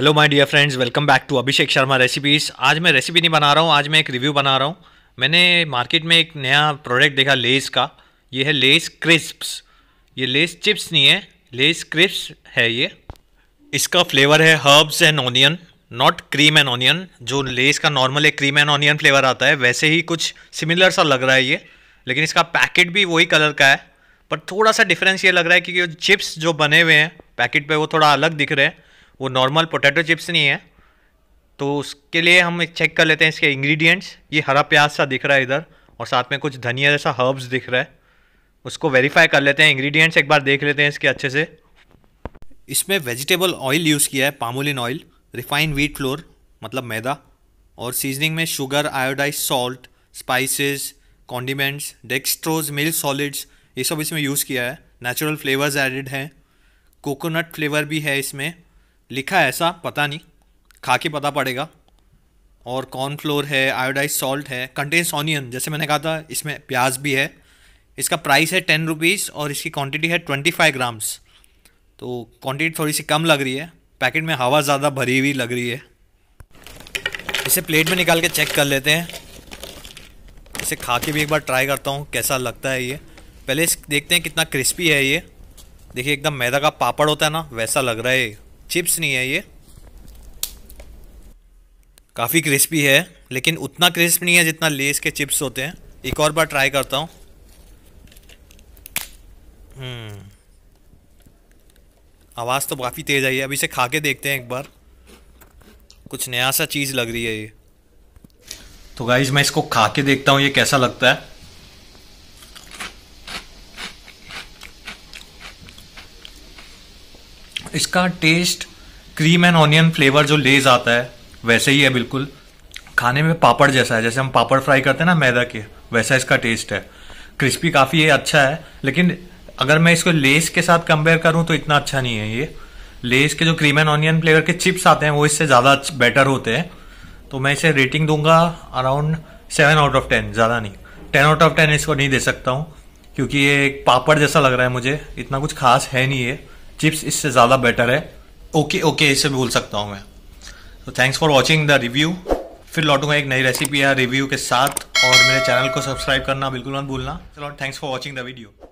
Hello my dear friends welcome back to Abhishek Sharma recipes आज मैं recipe नहीं बना रहा हूँ आज मैं एक रिव्यू बना रहा हूँ मैंने मार्केट में एक नया प्रोडक्ट देखा लेस का ये है लेस क्रिस्प्स ये लेस चिप्स नहीं है लेस क्रिस्प्स है ये इसका फ्लेवर है herbs and onion not cream and onion जो लेस का नॉर्मल एक क्रीम एंड ऑनियन फ्लेवर आता है वैसे ही कुछ सिमिलर सा लग रहा है ये लेकिन इसका पैकेट भी वही कलर का है पर थोड़ा सा डिफरेंस ये लग रहा है कि जो चिप्स जो बने हुए हैं पैकेट पे वो थोड़ा अलग दिख रहे हैं वो नॉर्मल पोटैटो चिप्स नहीं है तो उसके लिए हम चेक कर लेते हैं इसके इंग्रेडिएंट्स ये हरा प्याज सा दिख रहा है इधर और साथ में कुछ धनिया जैसा हर्ब्स दिख रहा है उसको वेरीफाई कर लेते हैं इंग्रेडिएंट्स एक बार देख लेते हैं इसके अच्छे से इसमें वेजिटेबल ऑयल यूज़ किया है palmolein oil refined wheat flour मतलब मैदा और सीजनिंग में sugar iodised salt spices condiments dextrose milk solids ये सब इसमें यूज़ किया है नेचुरल फ्लेवर्स एडिड हैं कोकोनट फ्लेवर भी है इसमें लिखा ऐसा पता नहीं खा के पता पड़ेगा और कॉर्न फ्लोर है आयोडाइज सॉल्ट है कंटेन्स ऑनियन जैसे मैंने कहा था इसमें प्याज भी है इसका प्राइस है टेन रुपीज़ और इसकी क्वांटिटी है ट्वेंटी फाइव ग्राम्स तो क्वांटिटी थोड़ी सी कम लग रही है पैकेट में हवा ज़्यादा भरी हुई लग रही है इसे प्लेट में निकाल के चेक कर लेते हैं इसे खा के भी एक बार ट्राई करता हूँ कैसा लगता है ये पहले देखते हैं कितना क्रिस्पी है ये देखिए एकदम मैदा का पापड़ होता है ना वैसा लग रहा है ये चिप्स नहीं है ये काफ़ी क्रिस्पी है लेकिन उतना क्रिस्प नहीं है जितना लेस के चिप्स होते हैं एक और बार ट्राई करता हूँ हम्म। आवाज़ तो काफ़ी तेज़ आई है अभी इसे खा के देखते हैं एक बार कुछ नया सा चीज़ लग रही है ये तो गाइज मैं इसको खा के देखता हूँ ये कैसा लगता है इसका taste cream and onion flavour जो लेज आता है वैसे ही है बिल्कुल खाने में पापड़ जैसा है जैसे हम पापड़ फ्राई करते हैं ना मैदा के वैसा इसका टेस्ट है क्रिस्पी काफ़ी है अच्छा है लेकिन अगर मैं इसको लेस के साथ कंपेयर करूँ तो इतना अच्छा नहीं है ये लेस के जो क्रीम एंड ऑनियन फ्लेवर के चिप्स आते हैं वो इससे ज़्यादा बेटर होते हैं तो मैं इसे रेटिंग दूंगा around seven out of ten ज़्यादा नहीं टेन आउट ऑफ टेन इसको नहीं दे सकता हूँ क्योंकि ये एक पापड़ जैसा लग रहा है मुझे इतना कुछ खास है नहीं ये चिप्स इससे ज़्यादा बेटर है ओके ओके इसे भूल सकता हूँ मैं तो thanks for watching the review फिर लौटूंगा एक नई रेसिपी या रिव्यू के साथ और मेरे चैनल को सब्सक्राइब करना बिल्कुल मत भूलना चलो thanks for watching the video